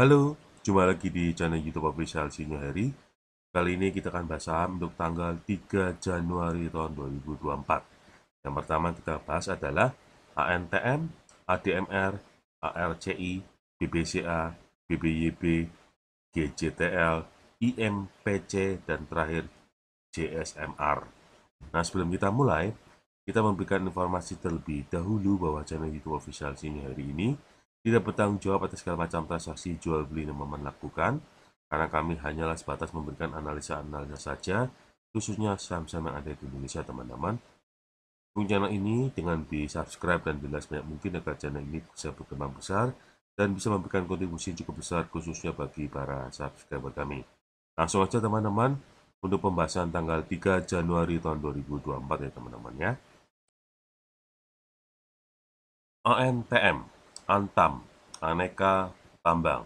Halo, jumpa lagi di channel YouTube official Sinyo Hari. Kali ini kita akan bahas saham untuk tanggal 3 Januari tahun 2024. Yang pertama kita bahas adalah ANTM, ADMR, ARCI, BBCA, BBYB, GJTL, IMPC, dan terakhir JSMR. Nah, sebelum kita mulai, kita memberikan informasi terlebih dahulu bahwa channel YouTube official Sinyo Hari ini tidak bertanggung jawab atas segala macam transaksi jual beli yang Maman lakukan, karena kami hanyalah sebatas memberikan analisa-analisa saja, khususnya saham-saham yang ada di Indonesia, teman-teman. Dukung channel ini dengan di subscribe dan di like sebanyak mungkin agar channel ini bisa berkembang besar dan bisa memberikan kontribusi cukup besar khususnya bagi para subscriber kami. Langsung aja teman-teman untuk pembahasan tanggal 3 Januari tahun 2024 ya teman-teman ya. ONTM Antam, aneka tambang.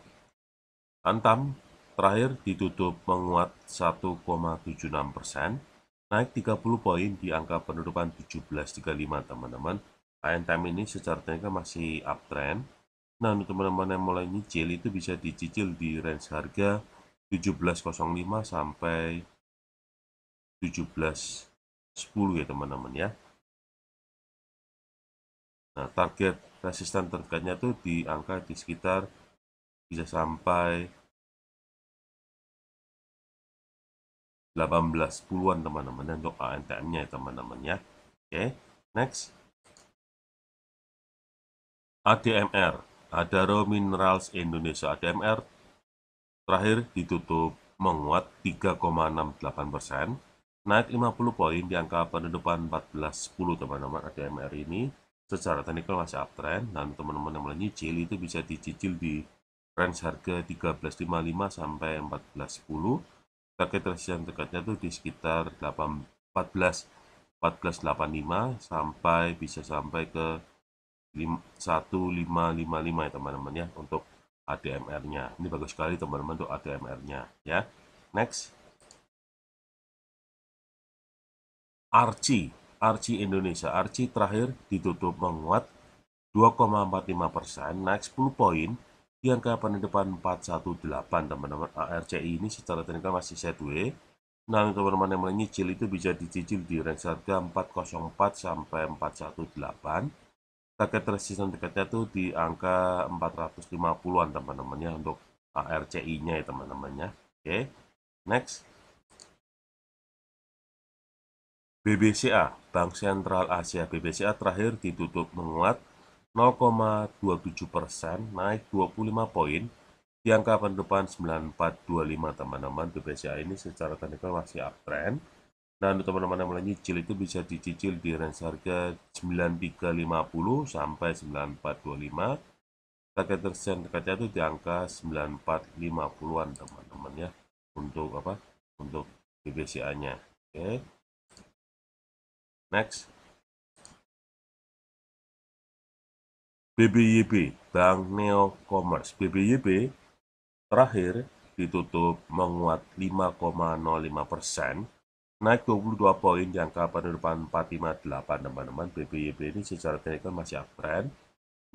Antam terakhir ditutup menguat 1,76 persen, naik 30 poin di angka penutupan 17.35 teman-teman. Antam ini secara teknikal masih uptrend. Nah untuk teman-teman yang mulai nyicil itu bisa dicicil di range harga 17.05 sampai 17.10 ya teman-teman ya. Nah target resistan nah, terkaitnya terdekatnya tuh di angka di sekitar bisa sampai 1810 puluhan teman-teman untuk ANTM-nya ya teman-teman ya. Oke, okay, next. ADMR, Adaro Minerals Indonesia ADMR terakhir ditutup menguat 3,68 persen, naik 50 poin di angka penutupan 14.10 teman-teman ADMR ini secara teknikal masih uptrend dan teman-teman yang mulai nyicil itu bisa dicicil di range harga 1355 sampai 1410 target resisten dekatnya itu di sekitar 8, 14 1485 sampai bisa sampai ke 1555 ya teman-teman ya untuk ADMR-nya ini bagus sekali teman-teman untuk ADMR-nya ya next Archie Arci Indonesia. Arci terakhir ditutup menguat 2,45 persen, naik 10 poin di angka penutupan 418 teman-teman. ARCI ini secara teknikal masih sideways. Nah, teman-teman yang nyicil itu bisa dicicil di range harga 404 sampai 418. Target resistance dekatnya itu di angka 450-an teman-teman ya untuk ARCI-nya ya teman temannya Oke, okay. next. BBCA, Bank Sentral Asia BBCA terakhir ditutup menguat 0,27 persen, naik 25 poin. Di angka pendepan 9425 teman-teman, BBCA ini secara teknikal masih uptrend. Nah, untuk teman-teman yang mulai nyicil itu bisa dicicil di range harga 9350 sampai 9425. Target tersebut dekatnya itu di angka 9450-an teman-teman ya untuk apa? Untuk BBCA-nya. Oke. Okay. Next. BBYB, Bank Neo Commerce. BBYB terakhir ditutup menguat 5,05 persen, naik 22 poin di angka penutupan 458 teman-teman. BBYB ini secara teknikal masih uptrend.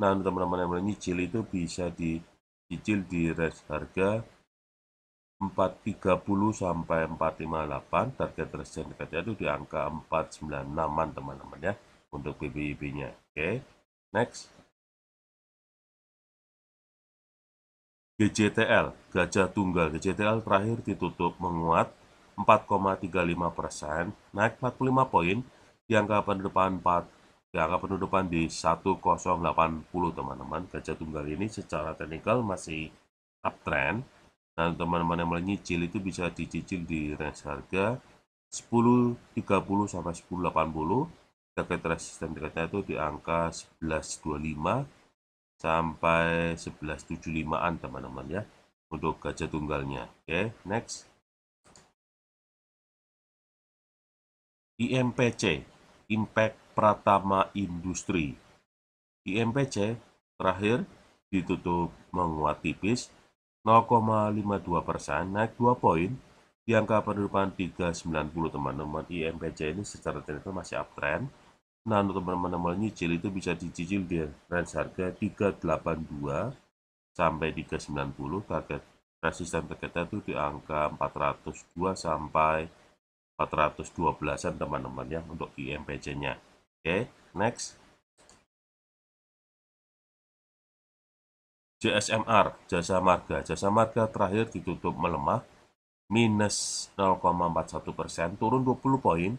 Nah, teman-teman yang menyicil itu bisa dicicil di range harga 430 sampai 458 target resistance dekatnya itu di angka 496-an teman-teman ya untuk BBIB-nya. Oke. Okay. Next. GJTL, Gajah Tunggal. GJTL terakhir ditutup menguat 4,35 persen, naik 45 poin di angka penutupan 4 di angka penutupan di 1080 teman-teman. Gajah Tunggal ini secara teknikal masih uptrend, dan teman-teman yang menyicil nyicil itu bisa dicicil di range harga 10.30 sampai 10.80 target resisten dekatnya itu di angka 11.25 sampai 11.75an teman-teman ya untuk gajah tunggalnya oke okay, next IMPC Impact Pratama Industri IMPC terakhir ditutup menguat tipis 0,52 persen, naik 2 poin di angka penurunan 390 teman-teman IMPJ ini secara teknikal masih uptrend. Nah untuk teman-teman nyicil itu bisa dicicil di range harga 382 sampai 390 target resisten targetnya itu di angka 402 sampai 412an teman-teman ya untuk IMPJ-nya. Oke, okay, next. JSMR, jasa marga. Jasa marga terakhir ditutup melemah, minus 0,41 persen, turun 20 poin,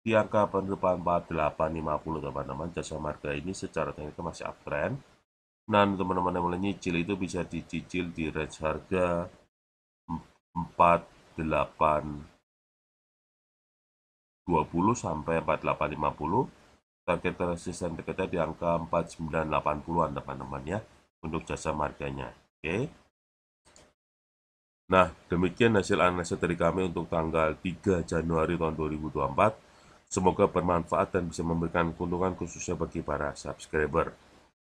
di angka penutupan 4850 teman-teman. Jasa marga ini secara teknik masih uptrend. Dan teman-teman yang mulai nyicil itu bisa dicicil di range harga 4820 sampai 4850. Target resisten dekatnya di angka 4980-an teman-teman ya untuk jasa marganya. Oke. Nah, demikian hasil analisa dari kami untuk tanggal 3 Januari tahun 2024. Semoga bermanfaat dan bisa memberikan keuntungan khususnya bagi para subscriber.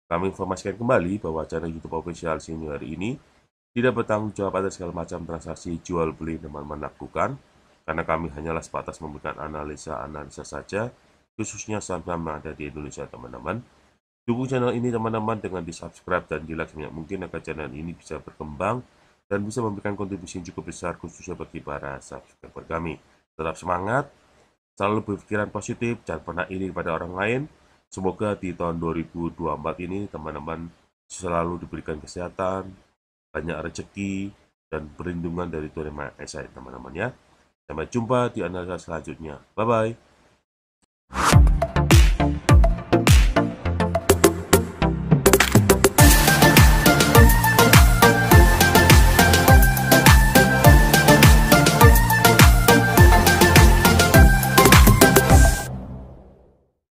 Kami informasikan kembali bahwa channel YouTube official senior hari ini tidak bertanggung jawab atas segala macam transaksi jual beli dan menaklukan, karena kami hanyalah sebatas memberikan analisa-analisa saja, khususnya saham yang ada di Indonesia, teman-teman. Dukung channel ini teman-teman dengan di subscribe dan di like sebanyak mungkin agar channel ini bisa berkembang dan bisa memberikan kontribusi yang cukup besar khususnya bagi para subscriber kami. Tetap semangat, selalu berpikiran positif, jangan pernah ini kepada orang lain. Semoga di tahun 2024 ini teman-teman selalu diberikan kesehatan, banyak rezeki, dan perlindungan dari Tuhan Yang Maha Esa teman-teman ya. Sampai jumpa di analisa selanjutnya. Bye-bye.